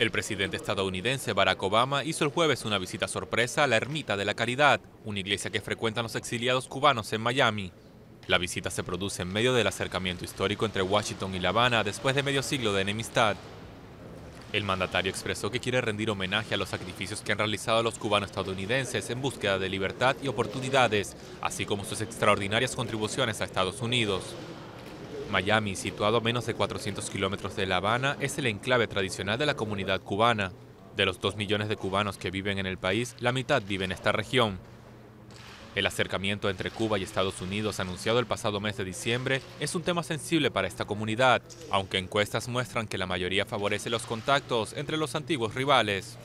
El presidente estadounidense Barack Obama hizo el jueves una visita sorpresa a la Ermita de la Caridad, una iglesia que frecuentan los exiliados cubanos en Miami. La visita se produce en medio del acercamiento histórico entre Washington y La Habana después de medio siglo de enemistad. El mandatario expresó que quiere rendir homenaje a los sacrificios que han realizado los cubanos estadounidenses en búsqueda de libertad y oportunidades, así como sus extraordinarias contribuciones a Estados Unidos. Miami, situado a menos de 400 kilómetros de La Habana, es el enclave tradicional de la comunidad cubana. De los 2 millones de cubanos que viven en el país, la mitad vive en esta región. El acercamiento entre Cuba y Estados Unidos anunciado el pasado mes de diciembre es un tema sensible para esta comunidad, aunque encuestas muestran que la mayoría favorece los contactos entre los antiguos rivales.